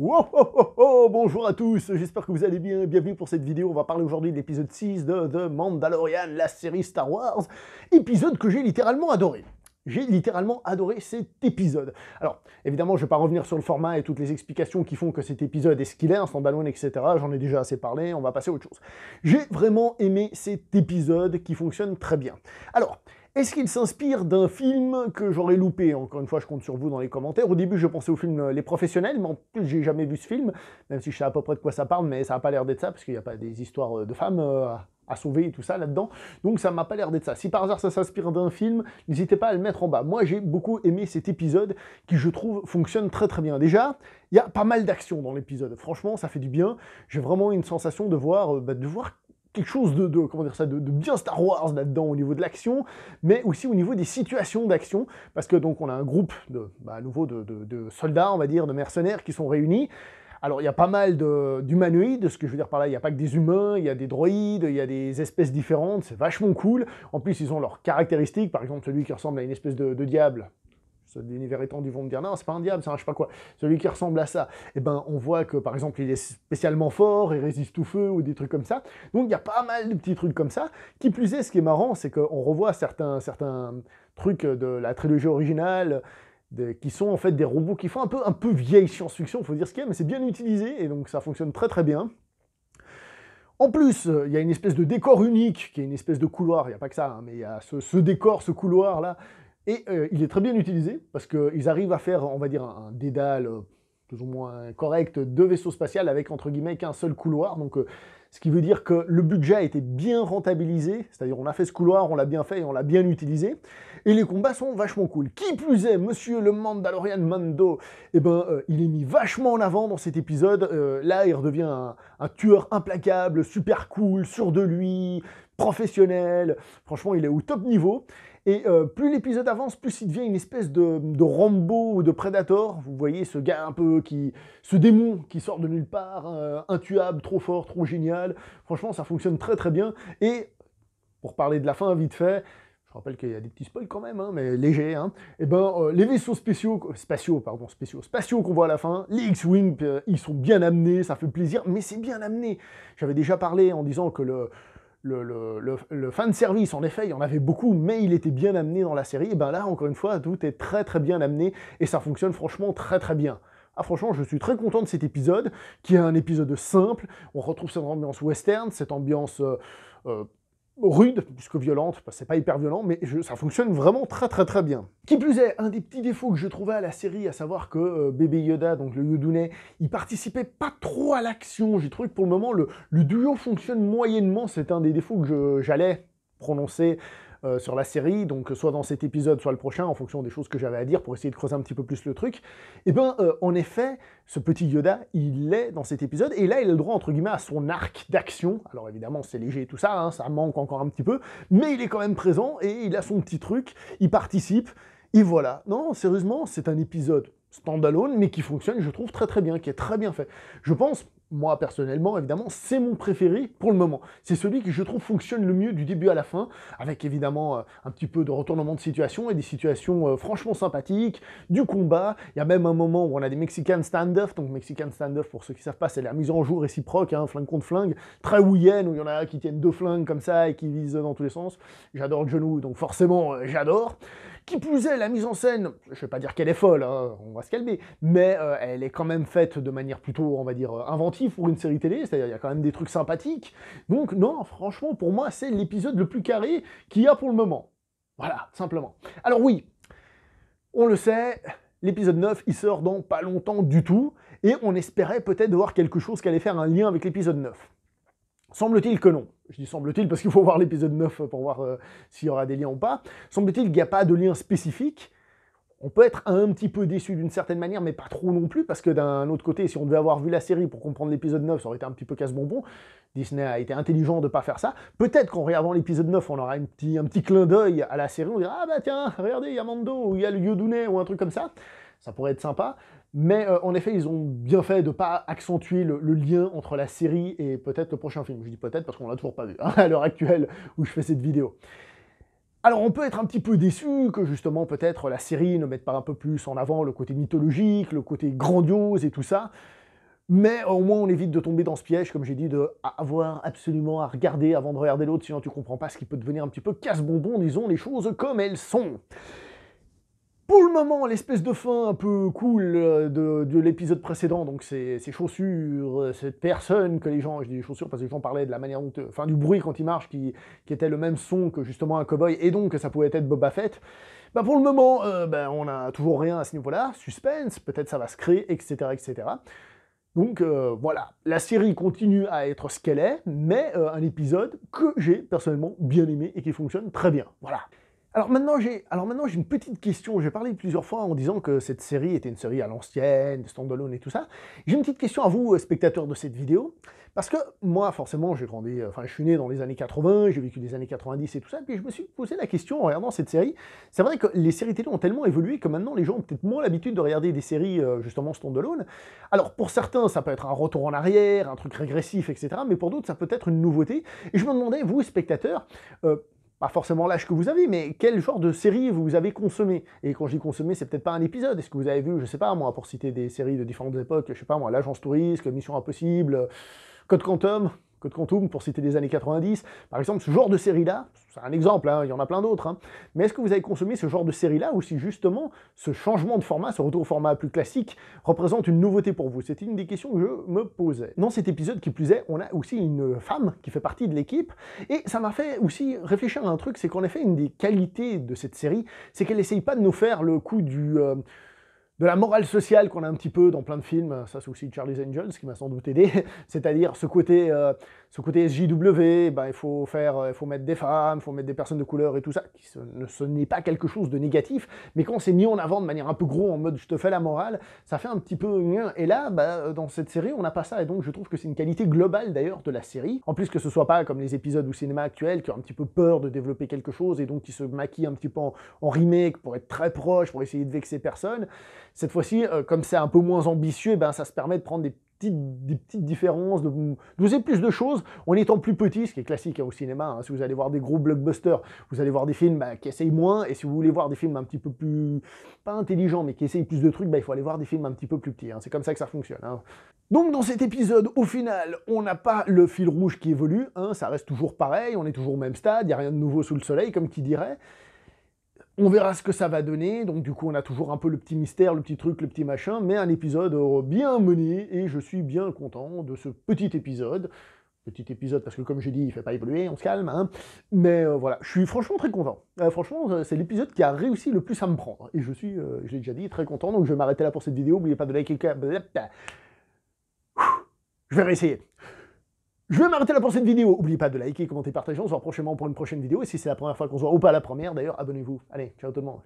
oh, bonjour à tous, j'espère que vous allez bien, bienvenue pour cette vidéo, on va parler aujourd'hui de l'épisode 6 de The Mandalorian, la série Star Wars, épisode que j'ai littéralement adoré. J'ai littéralement adoré cet épisode. Alors, évidemment, je ne vais pas revenir sur le format et toutes les explications qui font que cet épisode est ce qu'il est, un hein, standalone, etc. J'en ai déjà assez parlé, on va passer à autre chose. J'ai vraiment aimé cet épisode qui fonctionne très bien. Alors, est-ce qu'il s'inspire d'un film que j'aurais loupé Encore une fois, je compte sur vous dans les commentaires. Au début, je pensais au film euh, Les Professionnels, mais en plus, j'ai jamais vu ce film, même si je sais à peu près de quoi ça parle, mais ça n'a pas l'air d'être ça, parce qu'il n'y a pas des histoires euh, de femmes euh, à sauver et tout ça là-dedans. Donc ça m'a pas l'air d'être ça. Si par hasard ça s'inspire d'un film, n'hésitez pas à le mettre en bas. Moi, j'ai beaucoup aimé cet épisode qui, je trouve, fonctionne très très bien. Déjà, il y a pas mal d'action dans l'épisode. Franchement, ça fait du bien. J'ai vraiment une sensation de voir, bah, de voir quelque chose de, comment dire ça, de, bien Star Wars là-dedans au niveau de l'action, mais aussi au niveau des situations d'action, parce que donc on a un groupe de, bah, à nouveau de, de soldats, on va dire, de mercenaires qui sont réunis. Alors, il y a pas mal d'humanoïdes, ce que je veux dire par là, il n'y a pas que des humains, il y a des droïdes, il y a des espèces différentes, c'est vachement cool. En plus, ils ont leurs caractéristiques, par exemple, celui qui ressemble à une espèce de diable, l'univers étendu vont me dire non, c'est pas un diable, ça un pas quoi, celui qui ressemble à ça. Et eh ben on voit que par exemple il est spécialement fort, il résiste au feu ou des trucs comme ça. Donc il y a pas mal de petits trucs comme ça. Qui plus est, ce qui est marrant, c'est qu'on revoit certains, certains trucs de la trilogie originale. qui sont en fait des robots qui font un peu, un peu vieille science-fiction, faut dire ce qu'il y a, mais c'est bien utilisé et donc ça fonctionne très très bien. En plus, euh, il y a une espèce de décor unique, qui est une espèce de couloir, il n'y a pas que ça, hein, mais il y a ce, décor, ce couloir-là, et euh, il est très bien utilisé parce qu'ils arrivent à faire, on va dire, un, dédale euh, plus ou moins correct de vaisseau spatial avec entre guillemets qu'un seul couloir. Donc, euh, ce qui veut dire que le budget a été bien rentabilisé, c'est-à-dire on a fait ce couloir, on l'a bien fait et on l'a bien utilisé. Et les combats sont vachement cool. Qui plus est, Monsieur le Mandalorian Mando, eh ben, il est mis vachement en avant dans cet épisode. là, il redevient un, tueur implacable, super cool, sûr de lui, professionnel. Franchement, il est au top niveau. Et euh, plus l'épisode avance, plus il devient une espèce de, Rambo ou de Predator. Vous voyez ce gars un peu qui. ce démon qui sort de nulle part, euh, intuable, trop fort, trop génial. Franchement, ça fonctionne très très bien. Et pour parler de la fin vite fait, je rappelle qu'il y a des petits spoils quand même, hein, mais légers. Et hein. eh ben, euh, les vaisseaux spéciaux, spatiaux, pardon, spéciaux, spatiaux qu'on voit à la fin, les X-Wing, ils sont bien amenés, ça fait plaisir, mais c'est bien amené. J'avais déjà parlé en disant que le, le, le, le, fan service, en effet, il y en avait beaucoup, mais il était bien amené dans la série. Et ben là, encore une fois, tout est très très bien amené et ça fonctionne franchement très très bien. Ah, franchement, je suis très content de cet épisode, qui est un épisode simple. On retrouve cette ambiance western, cette ambiance euh, euh, rude, puisque violente, c'est pas hyper violent, mais ça fonctionne vraiment très très très bien. Qui plus est, un des petits défauts que je trouvais à la série, à savoir que euh, bébé Yoda, donc le Yoduné, il participait pas trop à l'action. J'ai trouvé que pour le moment, le, le duo fonctionne moyennement, c'est un des défauts que j'allais prononcer euh, sur la série, donc soit dans cet épisode, soit le prochain, en fonction des choses que j'avais à dire pour essayer de creuser un petit peu plus le truc, et eh bien euh, en effet, ce petit Yoda, il est dans cet épisode, et là il a le droit entre guillemets à son arc d'action. Alors évidemment c'est léger tout ça, hein, ça manque encore un petit peu, mais il est quand même présent et il a son petit truc, il participe, et voilà. Non, sérieusement, c'est un épisode standalone, mais qui fonctionne, je trouve, très très bien, qui est très bien fait. Je pense moi personnellement, évidemment, c'est mon préféré pour le moment. C'est celui qui, je trouve, fonctionne le mieux du début à la fin, avec évidemment euh, un petit peu de retournement de situation et des situations euh, franchement sympathiques, du combat. Il y a même un moment où on a des Mexican stand-off. Donc, Mexican stand-off, pour ceux qui savent pas, c'est la mise en jour réciproque, hein, flingue contre flingue, très ouïenne, où il y en a qui tiennent deux flingues comme ça et qui visent dans tous les sens. J'adore le donc forcément, euh, j'adore. Qui plus est, la mise en scène, je ne vais pas dire qu'elle est folle, hein, on va se calmer, mais euh, elle est quand même faite de manière plutôt, on va dire, euh, inventive pour une série télé, c'est-à-dire il y a quand même des trucs sympathiques. Donc non, franchement, pour moi, c'est l'épisode le plus carré qu'il y a pour le moment. Voilà, simplement. Alors oui, on le sait, l'épisode 9, il sort dans pas longtemps du tout, et on espérait peut-être voir quelque chose qui allait faire un lien avec l'épisode 9. Semble-t-il que non. Je dis semble-t-il parce qu'il faut voir l'épisode 9 pour voir euh, s'il y aura des liens ou pas. Semble-t-il qu'il n'y a pas de lien spécifique. On peut être un petit peu déçu d'une certaine manière, mais pas trop non plus, parce que d'un autre côté, si on devait avoir vu la série pour comprendre l'épisode 9, ça aurait été un petit peu casse-bonbon. Disney a été intelligent de ne pas faire ça. Peut-être qu'en regardant l'épisode 9, on aura un petit, un petit clin d'œil à la série, on dira « Ah bah tiens, regardez, il y a Mando, ou il y a le Yodune, ou un truc comme ça ». Ça pourrait être sympa, mais euh, en effet, ils ont bien fait de ne pas accentuer le, lien entre la série et peut-être le prochain film. Je dis peut-être parce qu'on l'a toujours pas vu hein, à l'heure actuelle où je fais cette vidéo. Alors on peut être un petit peu déçu que justement peut-être la série ne mette pas un peu plus en avant le côté mythologique, le côté grandiose et tout ça. Mais au moins on évite de tomber dans ce piège, comme j'ai dit, de avoir absolument à regarder avant de regarder l'autre, sinon tu comprends pas ce qui peut devenir un petit peu casse-bonbon, disons les choses comme elles sont pour le moment, l'espèce de fin un peu cool euh, de, l'épisode précédent, donc ces, chaussures, euh, cette personne que les gens, je dis chaussures parce que les gens parlaient de la manière dont, euh, enfin du bruit quand il marche qui, était le même son que justement un cowboy et donc ça pouvait être Boba Fett. Bah, pour le moment, bah, on n'a toujours rien à ce niveau-là, suspense, peut-être ça va se créer, etc. etc. Donc voilà, la série continue à être ce qu'elle est, mais un épisode que j'ai personnellement bien aimé et qui fonctionne très bien. Voilà. Alors maintenant, j'ai, alors maintenant, j'ai une petite question. J'ai parlé plusieurs fois en disant que cette série était une série à l'ancienne, alone et tout ça. J'ai une petite question à vous, euh, spectateurs de cette vidéo. Parce que moi, forcément, j'ai grandi, euh, enfin, je suis né dans les années 80, j'ai vécu les années 90 et tout ça. puis je me suis posé la question en regardant cette série. C'est vrai que les séries télé ont tellement évolué que maintenant, les gens ont peut-être moins l'habitude de regarder des séries, euh, justement stand alone, Alors pour certains, ça peut être un retour en arrière, un truc régressif, etc. Mais pour d'autres, ça peut être une nouveauté. Et je me demandais, vous, spectateurs, pas forcément l'âge que vous avez, mais quel genre de série vous avez consommé Et quand je dis consommé, c'est peut-être pas un épisode. Est-ce que vous avez vu, je sais pas moi, pour citer des séries de différentes époques, je sais pas moi, L'Agence Touriste, Mission Impossible, Code Quantum Code Quantum, pour citer des années 90, par exemple, ce genre de série-là, c'est un exemple, hein, il y en a plein d'autres, hein. mais est-ce que vous avez consommé ce genre de série-là ou si justement ce changement de format, ce retour au format plus classique, représente une nouveauté pour vous C'était une des questions que je me posais. Dans cet épisode qui plus est, on a aussi une femme qui fait partie de l'équipe et ça m'a fait aussi réfléchir à un truc, c'est qu'en effet, une des qualités de cette série, c'est qu'elle essaye pas de nous faire le coup du... Euh, de la morale sociale qu'on a un petit peu dans plein de films, ça c'est aussi Charlie's Angels qui m'a sans doute aidé, c'est-à-dire ce côté, euh, ce côté SJW, ben, il faut faire, euh, il faut mettre des femmes, il faut mettre des personnes de couleur et tout ça, qui ce, n'est pas quelque chose de négatif, mais quand c'est mis en avant de manière un peu gros en mode je te fais la morale, ça fait un petit peu et là, ben, euh, dans cette série, on n'a pas ça et donc je trouve que c'est une qualité globale d'ailleurs de la série, en plus que ce soit pas comme les épisodes ou cinéma actuel qui ont un petit peu peur de développer quelque chose et donc qui se maquillent un petit peu en, en remake pour être très proche, pour essayer de vexer personne. Cette fois-ci, euh, comme c'est un peu moins ambitieux, eh ben, ça se permet de prendre des petites, des petites différences, de vous, plus de choses en étant plus petit, ce qui est classique hein, au cinéma. Hein. si vous allez voir des gros blockbusters, vous allez voir des films bah, qui essayent moins, et si vous voulez voir des films un petit peu plus, pas intelligents, mais qui essayent plus de trucs, bah, il faut aller voir des films un petit peu plus petits. Hein. c'est comme ça que ça fonctionne. Donc dans cet épisode, au final, on n'a pas le fil rouge qui évolue, ça reste toujours pareil, on est toujours au même stade, il n'y a rien de nouveau sous le soleil, comme qui dirait. On verra ce que ça va donner, donc du coup on a toujours un peu le petit mystère, le petit truc, le petit machin, mais un épisode euh, bien mené, et je suis bien content de ce petit épisode. Petit épisode, parce que comme j'ai dit, il fait pas évoluer, on se calme, hein. Mais euh, voilà, je suis franchement très content. Euh, franchement, c'est l'épisode qui a réussi le plus à me prendre, et je suis, je l'ai déjà dit, très content, donc je vais m'arrêter là pour cette vidéo, n'oubliez pas de liker... Je vais réessayer. Je vais m'arrêter là pour cette vidéo. N'oubliez pas de liker, commenter, partager. On se voit prochainement pour une prochaine vidéo. Et si c'est la première fois qu'on se voit, ou pas la première d'ailleurs, abonnez-vous. Allez, ciao tout le monde.